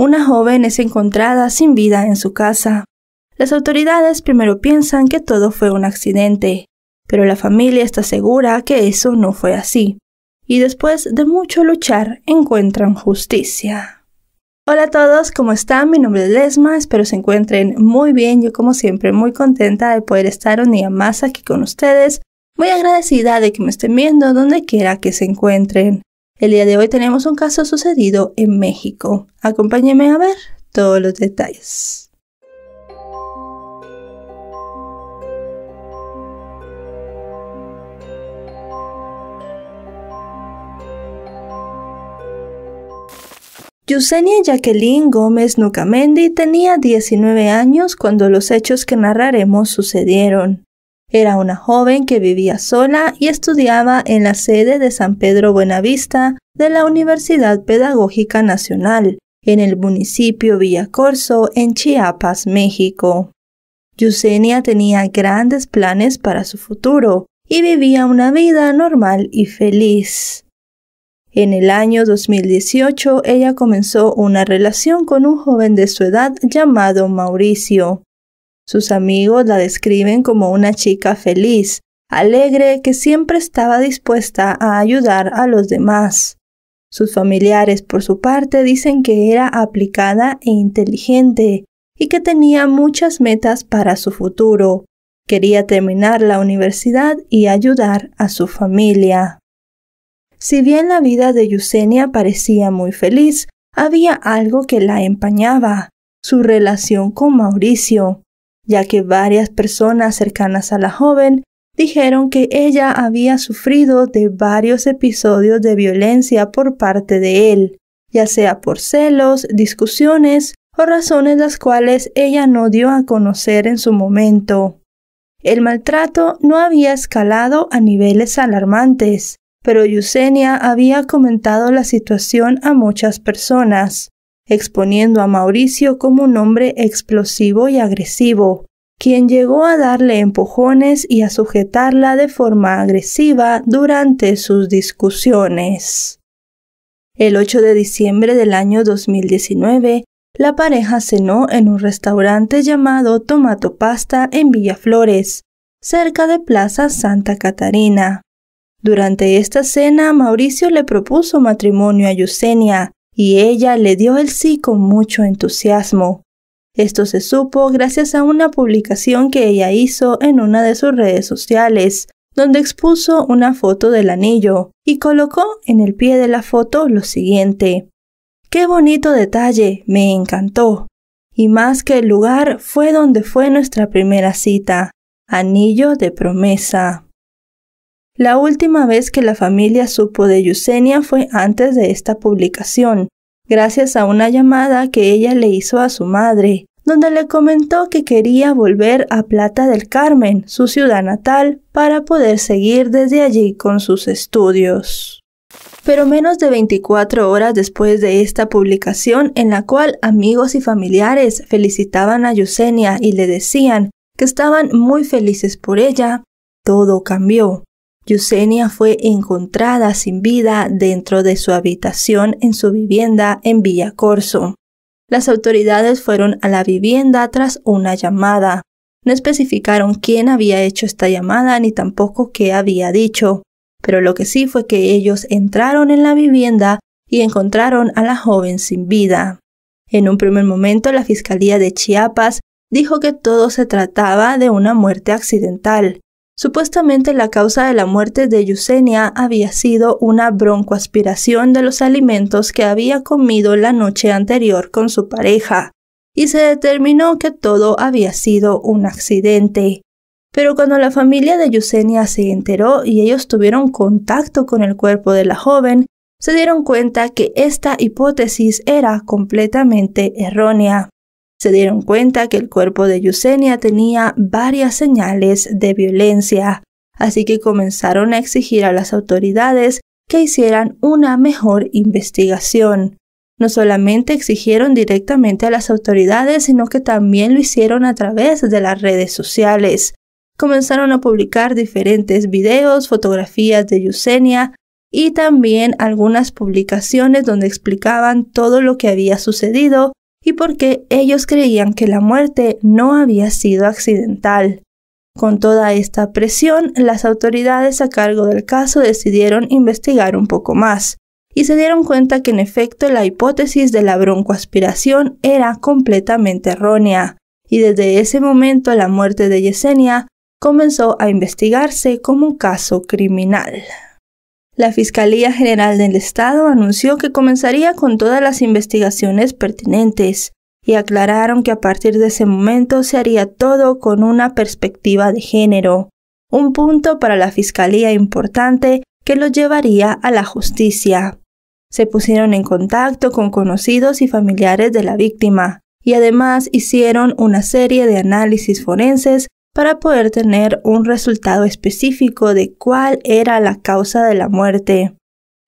Una joven es encontrada sin vida en su casa. Las autoridades primero piensan que todo fue un accidente, pero la familia está segura que eso no fue así. Y después de mucho luchar, encuentran justicia. Hola a todos, ¿cómo están? Mi nombre es Lesma, espero se encuentren muy bien. Yo como siempre muy contenta de poder estar un día más aquí con ustedes, muy agradecida de que me estén viendo donde quiera que se encuentren. El día de hoy tenemos un caso sucedido en México. Acompáñeme a ver todos los detalles. Yusenia Jacqueline Gómez Nucamendi tenía 19 años cuando los hechos que narraremos sucedieron. Era una joven que vivía sola y estudiaba en la sede de San Pedro Buenavista de la Universidad Pedagógica Nacional, en el municipio Villacorso, en Chiapas, México. Yusenia tenía grandes planes para su futuro y vivía una vida normal y feliz. En el año 2018 ella comenzó una relación con un joven de su edad llamado Mauricio. Sus amigos la describen como una chica feliz, alegre, que siempre estaba dispuesta a ayudar a los demás. Sus familiares, por su parte, dicen que era aplicada e inteligente y que tenía muchas metas para su futuro. Quería terminar la universidad y ayudar a su familia. Si bien la vida de Yusenia parecía muy feliz, había algo que la empañaba, su relación con Mauricio ya que varias personas cercanas a la joven dijeron que ella había sufrido de varios episodios de violencia por parte de él, ya sea por celos, discusiones o razones las cuales ella no dio a conocer en su momento. El maltrato no había escalado a niveles alarmantes, pero Yusenia había comentado la situación a muchas personas, exponiendo a Mauricio como un hombre explosivo y agresivo, quien llegó a darle empujones y a sujetarla de forma agresiva durante sus discusiones. El 8 de diciembre del año 2019, la pareja cenó en un restaurante llamado Tomato Pasta en Villaflores, cerca de Plaza Santa Catarina. Durante esta cena, Mauricio le propuso matrimonio a Yusenia, y ella le dio el sí con mucho entusiasmo. Esto se supo gracias a una publicación que ella hizo en una de sus redes sociales, donde expuso una foto del anillo y colocó en el pie de la foto lo siguiente. Qué bonito detalle, me encantó. Y más que el lugar fue donde fue nuestra primera cita, anillo de promesa. La última vez que la familia supo de Yusenia fue antes de esta publicación, gracias a una llamada que ella le hizo a su madre, donde le comentó que quería volver a Plata del Carmen, su ciudad natal, para poder seguir desde allí con sus estudios. Pero menos de 24 horas después de esta publicación en la cual amigos y familiares felicitaban a Yusenia y le decían que estaban muy felices por ella, todo cambió. Yusenia fue encontrada sin vida dentro de su habitación en su vivienda en Villa Corso. Las autoridades fueron a la vivienda tras una llamada. No especificaron quién había hecho esta llamada ni tampoco qué había dicho, pero lo que sí fue que ellos entraron en la vivienda y encontraron a la joven sin vida. En un primer momento la Fiscalía de Chiapas dijo que todo se trataba de una muerte accidental, Supuestamente la causa de la muerte de Yusenia había sido una broncoaspiración de los alimentos que había comido la noche anterior con su pareja, y se determinó que todo había sido un accidente. Pero cuando la familia de Yusenia se enteró y ellos tuvieron contacto con el cuerpo de la joven, se dieron cuenta que esta hipótesis era completamente errónea se dieron cuenta que el cuerpo de Yusenia tenía varias señales de violencia, así que comenzaron a exigir a las autoridades que hicieran una mejor investigación. No solamente exigieron directamente a las autoridades, sino que también lo hicieron a través de las redes sociales. Comenzaron a publicar diferentes videos, fotografías de Yusenia y también algunas publicaciones donde explicaban todo lo que había sucedido y porque ellos creían que la muerte no había sido accidental. Con toda esta presión, las autoridades a cargo del caso decidieron investigar un poco más y se dieron cuenta que en efecto la hipótesis de la broncoaspiración era completamente errónea, y desde ese momento la muerte de Yesenia comenzó a investigarse como un caso criminal. La Fiscalía General del Estado anunció que comenzaría con todas las investigaciones pertinentes y aclararon que a partir de ese momento se haría todo con una perspectiva de género, un punto para la Fiscalía importante que lo llevaría a la justicia. Se pusieron en contacto con conocidos y familiares de la víctima y además hicieron una serie de análisis forenses para poder tener un resultado específico de cuál era la causa de la muerte.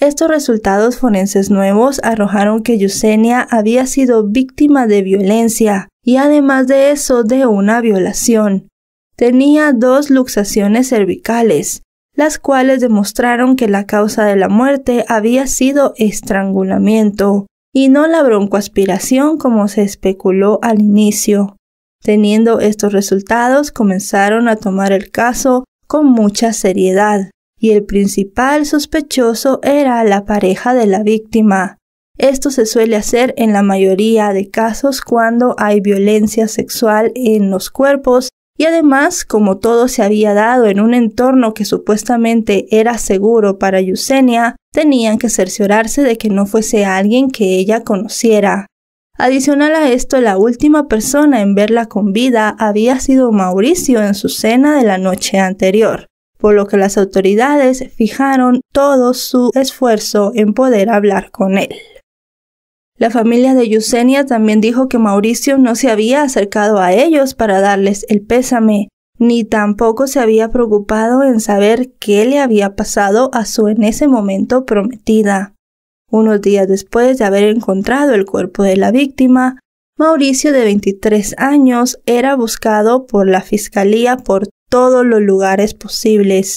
Estos resultados forenses nuevos arrojaron que Yusenia había sido víctima de violencia y además de eso de una violación. Tenía dos luxaciones cervicales, las cuales demostraron que la causa de la muerte había sido estrangulamiento y no la broncoaspiración como se especuló al inicio. Teniendo estos resultados, comenzaron a tomar el caso con mucha seriedad, y el principal sospechoso era la pareja de la víctima. Esto se suele hacer en la mayoría de casos cuando hay violencia sexual en los cuerpos y además, como todo se había dado en un entorno que supuestamente era seguro para Yusenia, tenían que cerciorarse de que no fuese alguien que ella conociera. Adicional a esto, la última persona en verla con vida había sido Mauricio en su cena de la noche anterior, por lo que las autoridades fijaron todo su esfuerzo en poder hablar con él. La familia de Yusenia también dijo que Mauricio no se había acercado a ellos para darles el pésame, ni tampoco se había preocupado en saber qué le había pasado a su en ese momento prometida. Unos días después de haber encontrado el cuerpo de la víctima, Mauricio, de 23 años, era buscado por la fiscalía por todos los lugares posibles.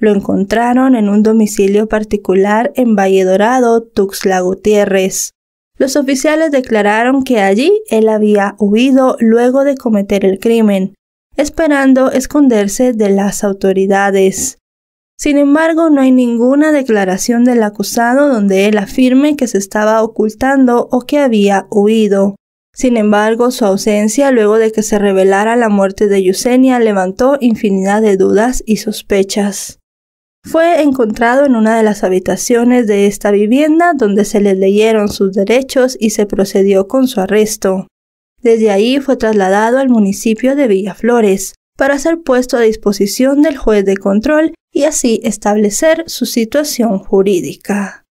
Lo encontraron en un domicilio particular en Valle Dorado, Tuxtla Gutiérrez. Los oficiales declararon que allí él había huido luego de cometer el crimen, esperando esconderse de las autoridades. Sin embargo, no hay ninguna declaración del acusado donde él afirme que se estaba ocultando o que había huido. Sin embargo, su ausencia luego de que se revelara la muerte de Yusenia levantó infinidad de dudas y sospechas. Fue encontrado en una de las habitaciones de esta vivienda donde se le leyeron sus derechos y se procedió con su arresto. Desde ahí fue trasladado al municipio de Villaflores, para ser puesto a disposición del juez de control y así establecer su situación jurídica.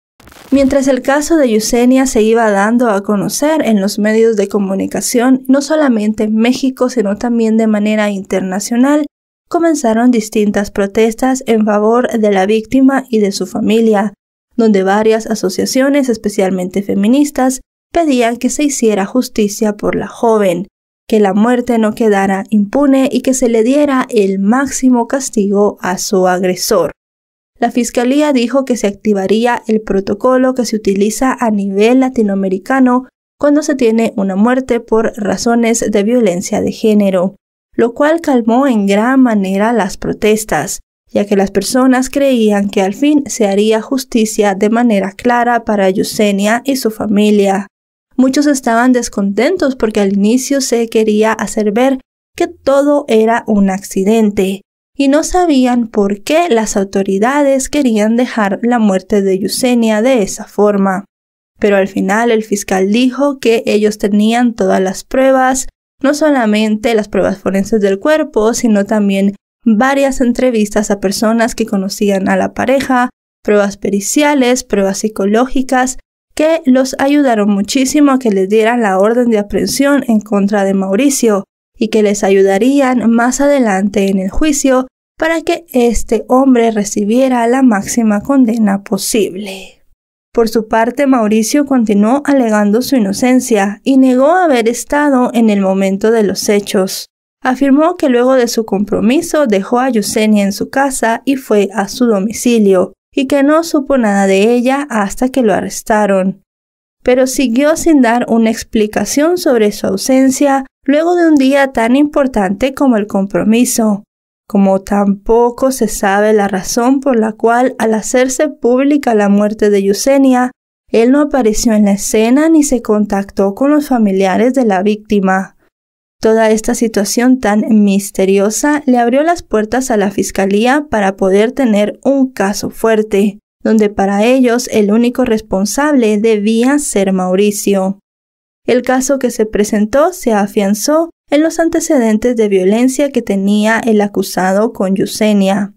Mientras el caso de Yusenia se iba dando a conocer en los medios de comunicación, no solamente en México, sino también de manera internacional, comenzaron distintas protestas en favor de la víctima y de su familia, donde varias asociaciones, especialmente feministas, pedían que se hiciera justicia por la joven, que la muerte no quedara impune y que se le diera el máximo castigo a su agresor. La Fiscalía dijo que se activaría el protocolo que se utiliza a nivel latinoamericano cuando se tiene una muerte por razones de violencia de género, lo cual calmó en gran manera las protestas, ya que las personas creían que al fin se haría justicia de manera clara para Yusenia y su familia. Muchos estaban descontentos porque al inicio se quería hacer ver que todo era un accidente y no sabían por qué las autoridades querían dejar la muerte de Yusenia de esa forma. Pero al final el fiscal dijo que ellos tenían todas las pruebas, no solamente las pruebas forenses del cuerpo, sino también varias entrevistas a personas que conocían a la pareja, pruebas periciales, pruebas psicológicas, que los ayudaron muchísimo a que les dieran la orden de aprehensión en contra de Mauricio y que les ayudarían más adelante en el juicio para que este hombre recibiera la máxima condena posible. Por su parte, Mauricio continuó alegando su inocencia y negó haber estado en el momento de los hechos. Afirmó que luego de su compromiso dejó a Yusenia en su casa y fue a su domicilio, y que no supo nada de ella hasta que lo arrestaron. Pero siguió sin dar una explicación sobre su ausencia luego de un día tan importante como el compromiso, como tampoco se sabe la razón por la cual al hacerse pública la muerte de Yusenia, él no apareció en la escena ni se contactó con los familiares de la víctima. Toda esta situación tan misteriosa le abrió las puertas a la Fiscalía para poder tener un caso fuerte, donde para ellos el único responsable debía ser Mauricio. El caso que se presentó se afianzó en los antecedentes de violencia que tenía el acusado con Yusenia.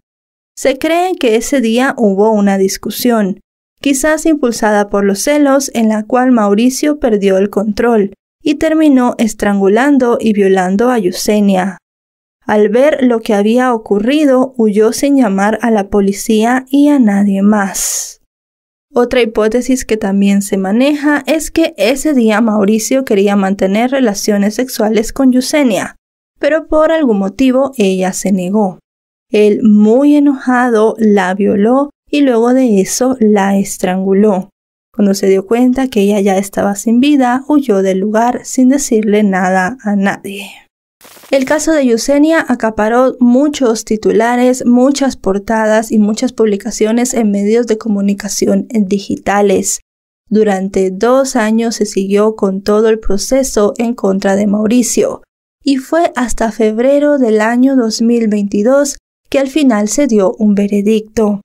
Se cree que ese día hubo una discusión, quizás impulsada por los celos, en la cual Mauricio perdió el control, y terminó estrangulando y violando a Yusenia. Al ver lo que había ocurrido, huyó sin llamar a la policía y a nadie más. Otra hipótesis que también se maneja es que ese día Mauricio quería mantener relaciones sexuales con Yusenia, pero por algún motivo ella se negó. Él, muy enojado, la violó y luego de eso la estranguló. Cuando se dio cuenta que ella ya estaba sin vida, huyó del lugar sin decirle nada a nadie. El caso de Yusenia acaparó muchos titulares, muchas portadas y muchas publicaciones en medios de comunicación digitales. Durante dos años se siguió con todo el proceso en contra de Mauricio y fue hasta febrero del año 2022 que al final se dio un veredicto.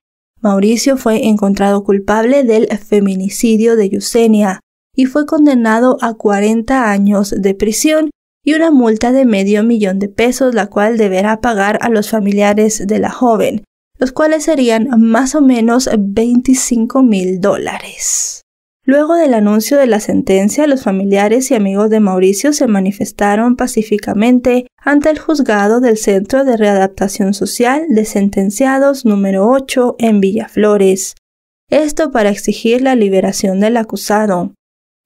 Mauricio fue encontrado culpable del feminicidio de Yusenia y fue condenado a 40 años de prisión y una multa de medio millón de pesos, la cual deberá pagar a los familiares de la joven, los cuales serían más o menos 25 mil dólares. Luego del anuncio de la sentencia, los familiares y amigos de Mauricio se manifestaron pacíficamente ante el juzgado del Centro de Readaptación Social de Sentenciados número 8 en Villaflores. Esto para exigir la liberación del acusado.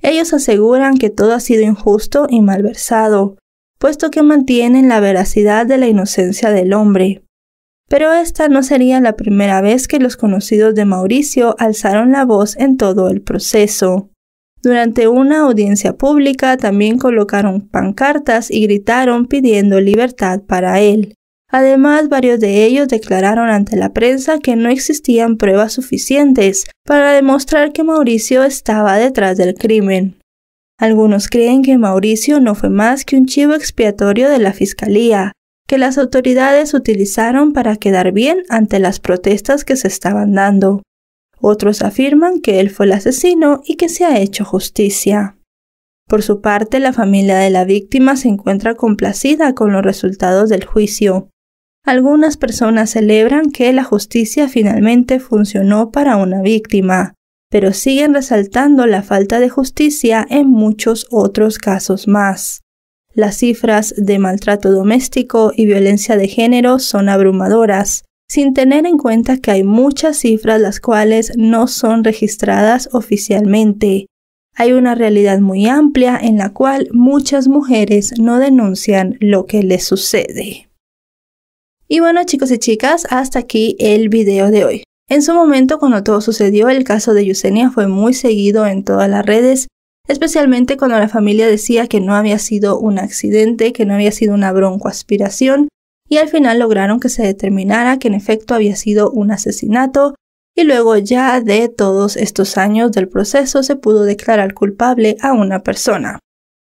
Ellos aseguran que todo ha sido injusto y malversado, puesto que mantienen la veracidad de la inocencia del hombre. Pero esta no sería la primera vez que los conocidos de Mauricio alzaron la voz en todo el proceso. Durante una audiencia pública también colocaron pancartas y gritaron pidiendo libertad para él. Además, varios de ellos declararon ante la prensa que no existían pruebas suficientes para demostrar que Mauricio estaba detrás del crimen. Algunos creen que Mauricio no fue más que un chivo expiatorio de la Fiscalía, que las autoridades utilizaron para quedar bien ante las protestas que se estaban dando. Otros afirman que él fue el asesino y que se ha hecho justicia. Por su parte, la familia de la víctima se encuentra complacida con los resultados del juicio. Algunas personas celebran que la justicia finalmente funcionó para una víctima, pero siguen resaltando la falta de justicia en muchos otros casos más. Las cifras de maltrato doméstico y violencia de género son abrumadoras, sin tener en cuenta que hay muchas cifras las cuales no son registradas oficialmente. Hay una realidad muy amplia en la cual muchas mujeres no denuncian lo que les sucede. Y bueno chicos y chicas, hasta aquí el video de hoy. En su momento, cuando todo sucedió, el caso de Yusenia fue muy seguido en todas las redes especialmente cuando la familia decía que no había sido un accidente, que no había sido una broncoaspiración, y al final lograron que se determinara que en efecto había sido un asesinato, y luego ya de todos estos años del proceso se pudo declarar culpable a una persona.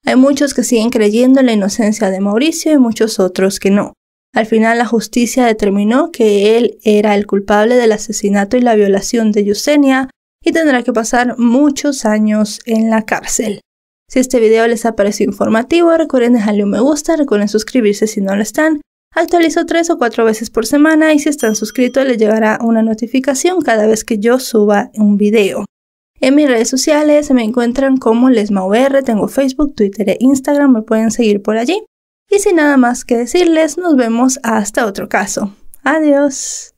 Hay muchos que siguen creyendo en la inocencia de Mauricio y muchos otros que no. Al final la justicia determinó que él era el culpable del asesinato y la violación de Yusenia, y tendrá que pasar muchos años en la cárcel. Si este video les ha parecido informativo, recuerden dejarle un me gusta, recuerden suscribirse si no lo están. Actualizo tres o cuatro veces por semana y si están suscritos les llegará una notificación cada vez que yo suba un video. En mis redes sociales me encuentran como LesmaVR, tengo Facebook, Twitter e Instagram, me pueden seguir por allí. Y sin nada más que decirles, nos vemos hasta otro caso. Adiós.